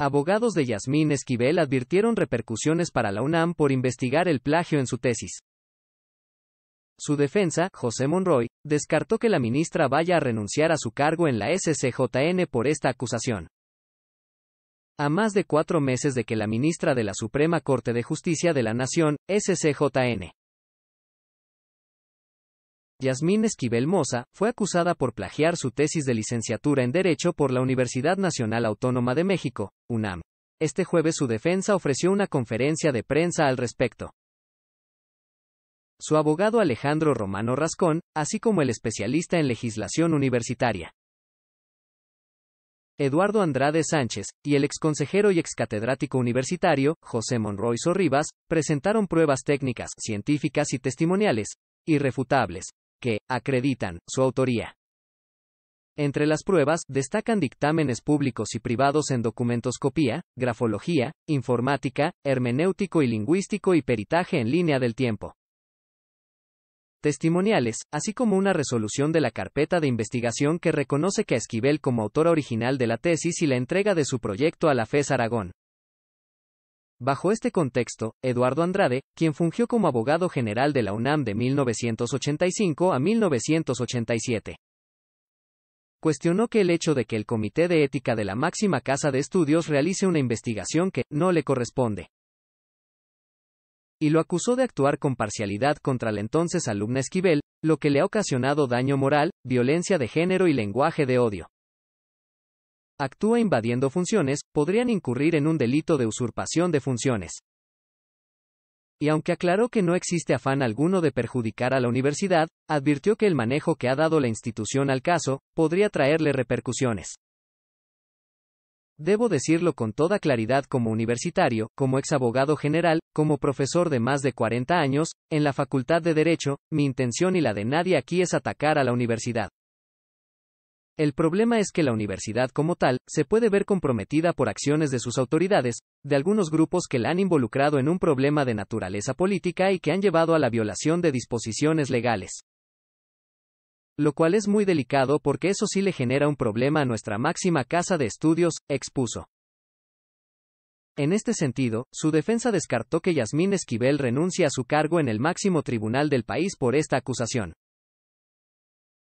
Abogados de Yasmín Esquivel advirtieron repercusiones para la UNAM por investigar el plagio en su tesis. Su defensa, José Monroy, descartó que la ministra vaya a renunciar a su cargo en la SCJN por esta acusación. A más de cuatro meses de que la ministra de la Suprema Corte de Justicia de la Nación, SCJN, Yasmín Esquivel Moza, fue acusada por plagiar su tesis de licenciatura en Derecho por la Universidad Nacional Autónoma de México, UNAM. Este jueves su defensa ofreció una conferencia de prensa al respecto. Su abogado Alejandro Romano Rascón, así como el especialista en legislación universitaria. Eduardo Andrade Sánchez, y el exconsejero y excatedrático universitario, José Monroy Sorribas, presentaron pruebas técnicas, científicas y testimoniales, irrefutables, que acreditan su autoría. Entre las pruebas, destacan dictámenes públicos y privados en documentoscopía, grafología, informática, hermenéutico y lingüístico y peritaje en línea del tiempo. Testimoniales, así como una resolución de la carpeta de investigación que reconoce que a Esquivel como autora original de la tesis y la entrega de su proyecto a la FES Aragón. Bajo este contexto, Eduardo Andrade, quien fungió como abogado general de la UNAM de 1985 a 1987, cuestionó que el hecho de que el Comité de Ética de la máxima casa de estudios realice una investigación que no le corresponde. Y lo acusó de actuar con parcialidad contra la entonces alumna Esquivel, lo que le ha ocasionado daño moral, violencia de género y lenguaje de odio actúa invadiendo funciones, podrían incurrir en un delito de usurpación de funciones. Y aunque aclaró que no existe afán alguno de perjudicar a la universidad, advirtió que el manejo que ha dado la institución al caso, podría traerle repercusiones. Debo decirlo con toda claridad como universitario, como ex abogado general, como profesor de más de 40 años, en la Facultad de Derecho, mi intención y la de nadie aquí es atacar a la universidad. El problema es que la universidad como tal se puede ver comprometida por acciones de sus autoridades, de algunos grupos que la han involucrado en un problema de naturaleza política y que han llevado a la violación de disposiciones legales. Lo cual es muy delicado porque eso sí le genera un problema a nuestra máxima casa de estudios, expuso. En este sentido, su defensa descartó que Yasmín Esquivel renuncie a su cargo en el máximo tribunal del país por esta acusación.